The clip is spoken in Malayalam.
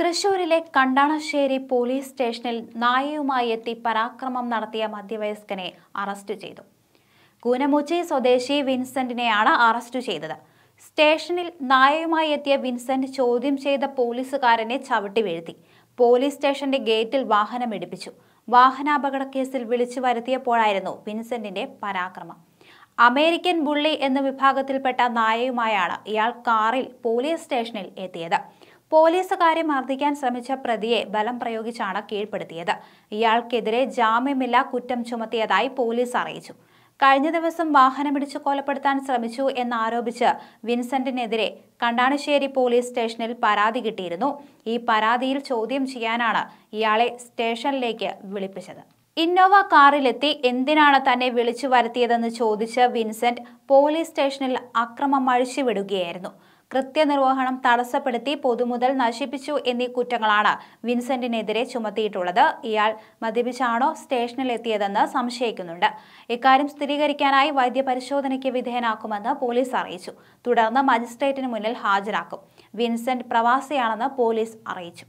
തൃശൂരിലെ കണ്ടാണശ്ശേരി പോലീസ് സ്റ്റേഷനിൽ നായയുമായി എത്തി പരാക്രമം നടത്തിയ മധ്യവയസ്കനെ അറസ്റ്റ് ചെയ്തു കൂനമുച്ചി സ്വദേശി വിൻസെന്റിനെയാണ് അറസ്റ്റ് ചെയ്തത് സ്റ്റേഷനിൽ നായയുമായി എത്തിയ വിൻസെന്റ് ചോദ്യം ചെയ്ത പോലീസുകാരനെ ചവിട്ടി വീഴ്ത്തി പോലീസ് സ്റ്റേഷന്റെ ഗേറ്റിൽ വാഹനം എടുപ്പിച്ചു വാഹനാപകട കേസിൽ വിളിച്ചു വരുത്തിയപ്പോഴായിരുന്നു വിൻസെന്റിന്റെ പരാക്രമം അമേരിക്കൻ ബുള്ളി എന്ന വിഭാഗത്തിൽപ്പെട്ട നായയുമായാണ് ഇയാൾ കാറിൽ പോലീസ് സ്റ്റേഷനിൽ എത്തിയത് പോലീസുകാരെ മർദ്ദിക്കാൻ ശ്രമിച്ച പ്രതിയെ ബലം പ്രയോഗിച്ചാണ് കീഴ്പ്പെടുത്തിയത് ഇയാൾക്കെതിരെ ജാമ്യമില്ല കുറ്റം ചുമത്തിയതായി പോലീസ് അറിയിച്ചു കഴിഞ്ഞ ദിവസം വാഹനമിടിച്ച് കൊലപ്പെടുത്താൻ ശ്രമിച്ചു എന്നാരോപിച്ച് വിൻസെന്റിനെതിരെ കണ്ടാണശ്ശേരി പോലീസ് സ്റ്റേഷനിൽ പരാതി കിട്ടിയിരുന്നു ഈ പരാതിയിൽ ചോദ്യം ചെയ്യാനാണ് ഇയാളെ സ്റ്റേഷനിലേക്ക് വിളിപ്പിച്ചത് ഇന്നോവ കാറിലെത്തി എന്തിനാണ് തന്നെ വിളിച്ചു വരുത്തിയതെന്ന് ചോദിച്ച് വിൻസെന്റ് പോലീസ് സ്റ്റേഷനിൽ അക്രമം അഴിച്ചുവിടുകയായിരുന്നു കൃത്യനിർവഹണം തടസ്സപ്പെടുത്തി പൊതുമുതൽ നശിപ്പിച്ചു എന്നീ കുറ്റങ്ങളാണ് വിൻസെന്റിനെതിരെ ചുമത്തിയിട്ടുള്ളത് ഇയാൾ മദ്യപിച്ചാണോ എത്തിയതെന്ന് സംശയിക്കുന്നുണ്ട് ഇക്കാര്യം സ്ഥിരീകരിക്കാനായി വൈദ്യപരിശോധനയ്ക്ക് വിധേയനാക്കുമെന്ന് പോലീസ് അറിയിച്ചു തുടർന്ന് മജിസ്ട്രേറ്റിന് മുന്നിൽ ഹാജരാക്കും വിൻസെന്റ് പ്രവാസിയാണെന്ന് പോലീസ് അറിയിച്ചു